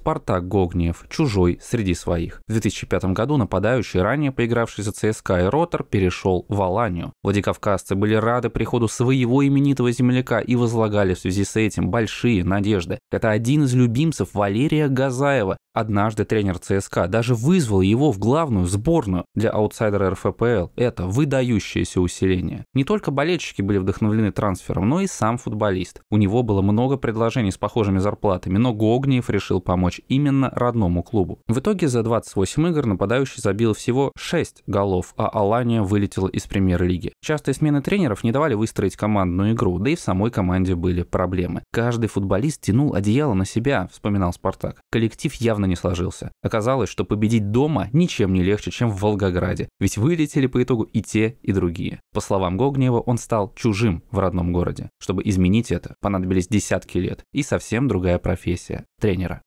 Спартак Гогниев, чужой среди своих. В 2005 году нападающий, ранее поигравший за ЦСКА и Ротор, перешел в Аланию. Владикавказцы были рады приходу своего именитого земляка и возлагали в связи с этим большие надежды. Это один из любимцев Валерия Газаева, Однажды тренер ЦСКА даже вызвал его в главную сборную для аутсайдера РФПЛ. Это выдающееся усиление. Не только болельщики были вдохновлены трансфером, но и сам футболист. У него было много предложений с похожими зарплатами, но Гогниев решил помочь именно родному клубу. В итоге за 28 игр нападающий забил всего 6 голов, а Алания вылетела из премьер-лиги. Частые смены тренеров не давали выстроить командную игру, да и в самой команде были проблемы. Каждый футболист тянул одеяло на себя, вспоминал Спартак. Коллектив явно явно не сложился. Оказалось, что победить дома ничем не легче, чем в Волгограде, ведь вылетели по итогу и те, и другие. По словам Гогнева, он стал чужим в родном городе. Чтобы изменить это, понадобились десятки лет и совсем другая профессия – тренера.